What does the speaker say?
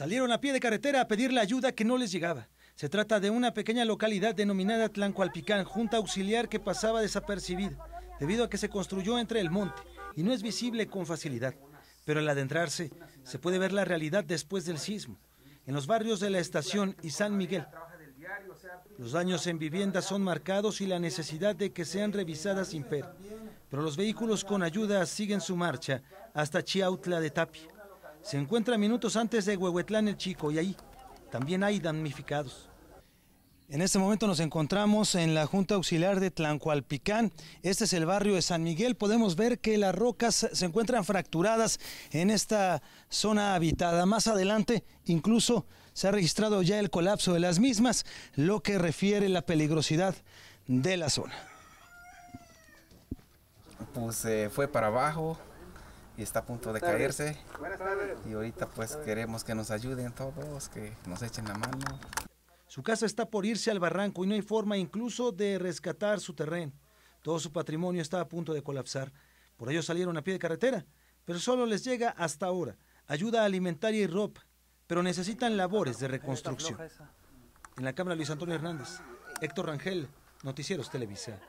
Salieron a pie de carretera a pedir la ayuda que no les llegaba. Se trata de una pequeña localidad denominada Tlancualpicán, junta auxiliar que pasaba desapercibida, debido a que se construyó entre el monte y no es visible con facilidad. Pero al adentrarse, se puede ver la realidad después del sismo. En los barrios de la Estación y San Miguel, los daños en viviendas son marcados y la necesidad de que sean revisadas sin Pero los vehículos con ayuda siguen su marcha hasta Chiautla de Tapia se encuentra minutos antes de Huehuetlán el Chico y ahí también hay damnificados. En este momento nos encontramos en la Junta Auxiliar de Tlancualpicán. Este es el barrio de San Miguel. Podemos ver que las rocas se encuentran fracturadas en esta zona habitada. Más adelante, incluso se ha registrado ya el colapso de las mismas, lo que refiere la peligrosidad de la zona. Pues eh, fue para abajo, y está a punto de caerse. Y ahorita pues queremos que nos ayuden todos, que nos echen la mano. Su casa está por irse al barranco y no hay forma incluso de rescatar su terreno. Todo su patrimonio está a punto de colapsar. Por ello salieron a pie de carretera, pero solo les llega hasta ahora ayuda alimentaria y ropa, pero necesitan labores de reconstrucción. En la cámara Luis Antonio Hernández, Héctor Rangel, Noticieros Televisa.